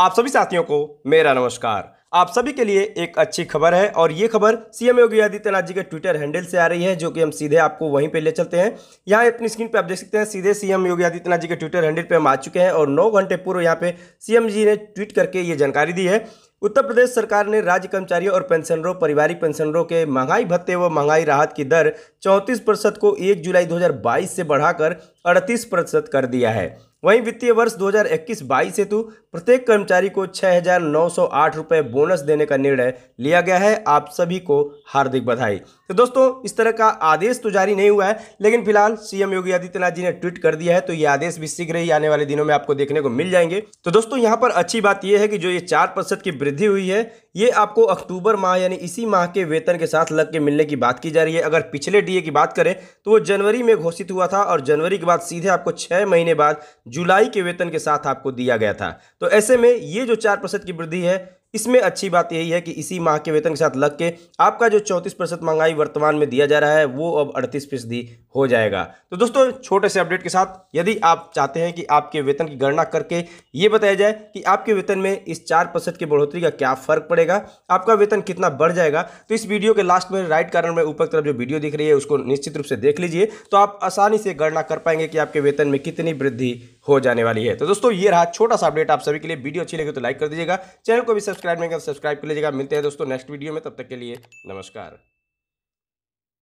आप सभी साथियों को मेरा नमस्कार आप सभी के लिए एक अच्छी खबर है और ये खबर सीएम योगी आदित्यनाथ जी के ट्विटर हैंडल से आ रही है जो कि हम सीधे आपको वहीं पे ले चलते हैं यहाँ अपनी स्क्रीन पे आप देख सकते हैं सीधे सीएम योगी आदित्यनाथ जी के ट्विटर हैंडल पे हम आ चुके हैं और 9 घंटे पूर्व यहाँ पे सीएम जी ने ट्वीट करके ये जानकारी दी है उत्तर प्रदेश सरकार ने राज्य कर्मचारियों और पेंशनरों पारिवारिक पेंशनरों के महंगाई भत्ते व महंगाई राहत की दर चौंतीस प्रतिशत को एक जुलाई दो से बढ़ाकर अड़तीस प्रतिशत कर दिया है वहीं वित्तीय वर्ष 2021-22 हेतु प्रत्येक कर्मचारी को छः हजार नौ सौ आठ बोनस देने का निर्णय लिया गया है आप सभी को हार्दिक बधाई तो दोस्तों इस तरह का आदेश तो जारी नहीं हुआ है लेकिन फिलहाल सीएम योगी आदित्यनाथ जी ने ट्वीट कर दिया है तो ये आदेश भी शीघ्र ही आने वाले दिनों में आपको देखने को मिल जाएंगे तो दोस्तों यहाँ पर अच्छी बात यह है कि जो ये चार की वृद्धि हुई है ये आपको अक्टूबर माह यानी इसी माह के वेतन के साथ लग के मिलने की बात की जा रही है अगर पिछले डीए की बात करें तो वो जनवरी में घोषित हुआ था और जनवरी के बाद सीधे आपको छः महीने बाद जुलाई के वेतन के साथ आपको दिया गया था तो ऐसे में ये जो चार प्रतिशत की वृद्धि है इसमें अच्छी बात यही है कि इसी माह के वेतन के साथ लग के आपका जो चौंतीस प्रतिशत महंगाई वर्तमान में दिया जा रहा है वो अब अड़तीस फीसदी हो जाएगा तो दोस्तों छोटे से अपडेट के साथ यदि आप चाहते हैं कि आपके वेतन की गणना करके ये बताया जाए कि आपके वेतन में इस चार प्रतिशत की बढ़ोतरी का क्या फर्क पड़ेगा आपका वेतन कितना बढ़ जाएगा तो इस वीडियो के लास्ट में राइट कारण में ऊपर तरफ जो वीडियो दिख रही है उसको निश्चित रूप से देख लीजिए तो आप आसानी से गणना कर पाएंगे कि आपके वेतन में कितनी वृद्धि हो जाने वाली है तो दोस्तों ये रहा छोटा सा अपडेट आप सभी के लिए वीडियो अच्छी लगे तो लाइक कर दीजिएगा चैनल को भी सब्सक्राइब नहीं कर सब्सक्राइब तो कर लीजिएगा मिलते हैं दोस्तों नेक्स्ट वीडियो में तब तक के लिए नमस्कार